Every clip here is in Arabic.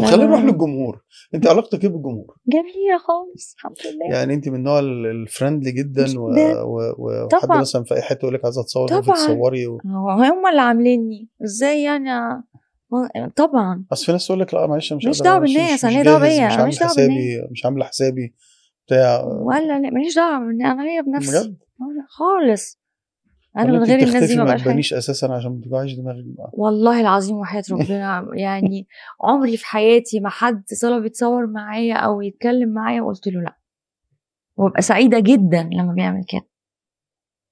طب خلينا نروح آه. للجمهور انت علاقتك ايه بالجمهور جميله خالص الحمد لله يعني انت من النوع الفرندلي جدا و... و... وحد مثلا في اي حته يقول لك عايزه اتصور طبعا تصوري و... هم اللي عاملني ازاي يعني طبعا بس في ناس تقول لك لا معلش مش مش إيه دعوه بالناس انا ليه دعوه بيا مش, عامله حسابي مش عامله حسابي بتاع ولا لا ماليش دعوه انا ليا بنفسي بجد خالص انا من غير الناس دي ما بقاش اساسا عشان ما توجعيش دماغي والله العظيم وحياه ربنا يعني عمري في حياتي ما حد صلاه يتصور معايا او يتكلم معايا وقلت له لا وببقى سعيده جدا لما بيعمل كده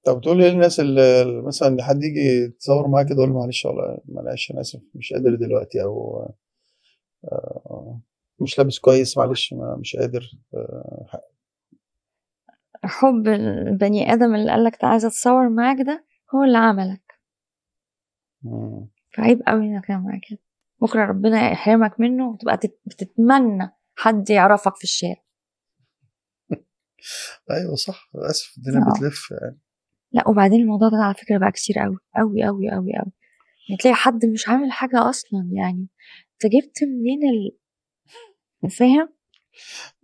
طب تقولي إيه الناس اللي مثلا حد يجي يتصور معاك كده اقول معلش والله معلش انا اسف مش قادر دلوقتي او آه، مش لابس كويس معلش ما مش قادر آه، حب البني آدم اللي قال لك عايز أتصور معاك ده هو اللي عملك فعيب قوي إنك تعمل كده بكرة ربنا يحرمك منه وتبقى بتتمنى حد يعرفك في الشارع ايوه صح للاسف الدنيا أوه. بتلف يعني لا وبعدين الموضوع ده على فكره بقى كتير قوي قوي قوي قوي قوي يعني تلاقي حد مش عامل حاجه اصلا يعني انت جبت منين ال... فاهم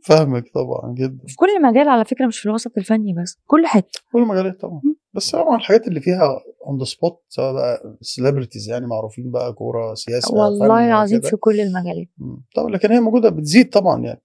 فاهمك طبعا جدا في كل مجال على فكره مش في الوسط الفني بس كل حته كل المجالات طبعا بس طبعا الحاجات اللي فيها اون ذا سبوت سواء بقى سيلبرتيز يعني معروفين بقى كوره سياسه والله العظيم في كل المجالات طبعا لكن هي موجوده بتزيد طبعا يعني